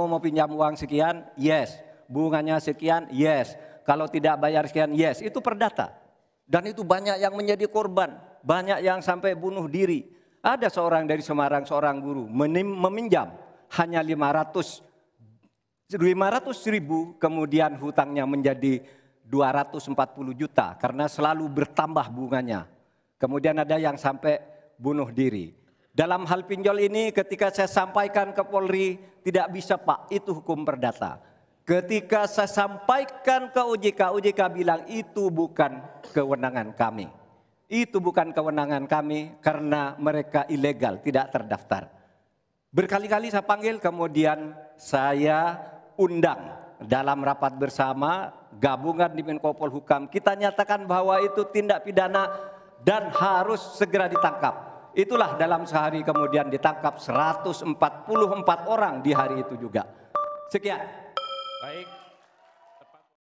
mau mau pinjam uang sekian, yes. Bunganya sekian, yes. Kalau tidak bayar sekian, yes. Itu perdata. Dan itu banyak yang menjadi korban, banyak yang sampai bunuh diri. Ada seorang dari Semarang, seorang guru, meminjam hanya 500 500 ribu kemudian hutangnya menjadi 240 juta karena selalu bertambah bunganya. Kemudian ada yang sampai bunuh diri. Dalam hal pinjol ini ketika saya sampaikan ke Polri tidak bisa Pak, itu hukum perdata. Ketika saya sampaikan ke OJK, OJK bilang itu bukan kewenangan kami. Itu bukan kewenangan kami karena mereka ilegal, tidak terdaftar. Berkali-kali saya panggil kemudian saya undang dalam rapat bersama gabungan di Menko Polhukam kita nyatakan bahwa itu tindak pidana dan harus segera ditangkap. Itulah dalam sehari kemudian ditangkap 144 orang di hari itu juga. Sekian. Baik,